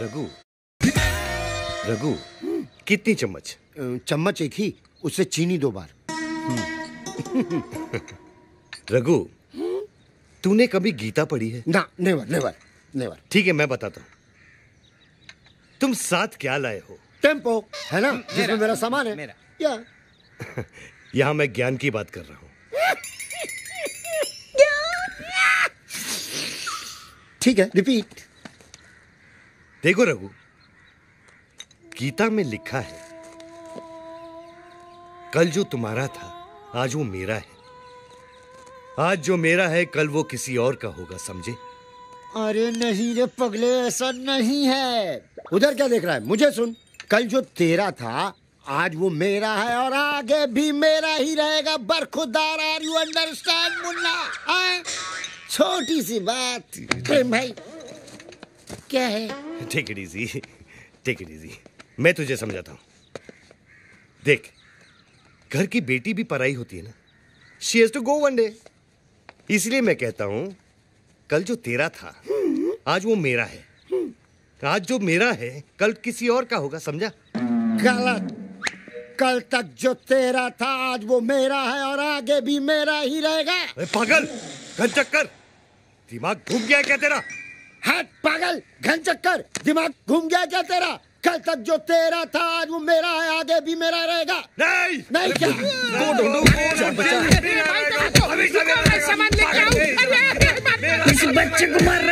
रघु रघु कितनी चम्मच चम्मच एक ही उससे चीनी दो बार रघु तूने कभी गीता पढ़ी है ना नेवर नेवर नेवर ठीक है मैं बताता हूँ तुम साथ क्या लाए हो टेम्पो है ना जिसमें मेरा, सामान है मेरा या यहाँ मैं ज्ञान की बात कर रहा हूँ ठीक है रिपीट देखो रघु गीता में लिखा है कल जो तुम्हारा था आज वो मेरा है आज जो मेरा है कल वो किसी और का होगा समझे अरे नहीं रे पगले ऐसा नहीं है उधर क्या देख रहा है मुझे सुन कल जो तेरा था आज वो मेरा है और आगे भी मेरा ही रहेगा बरखुदार आर यू अंडरस्टैंड मुन्ना छोटी सी बात प्रेम भाई क्या है take it easy take it easy मैं तुझे समझाता हूं देख घर की बेटी भी पराई होती है ना she has to go one day इसलिए मैं कहता हूँ कल जो तेरा था आज वो मेरा है आज जो मेरा है कल किसी और का होगा समझा गलत कल तक जो तेरा था आज वो मेरा है और आगे भी मेरा ही रहेगा पागल घर चक्कर दिमाग घूम गया क्या तेरा हाथ पागल घन चक्कर दिमाग घूम गया क्या तेरा कल तक जो तेरा था आज वो मेरा है आगे भी मेरा रहेगा नहीं नहीं क्या बच्चे को मार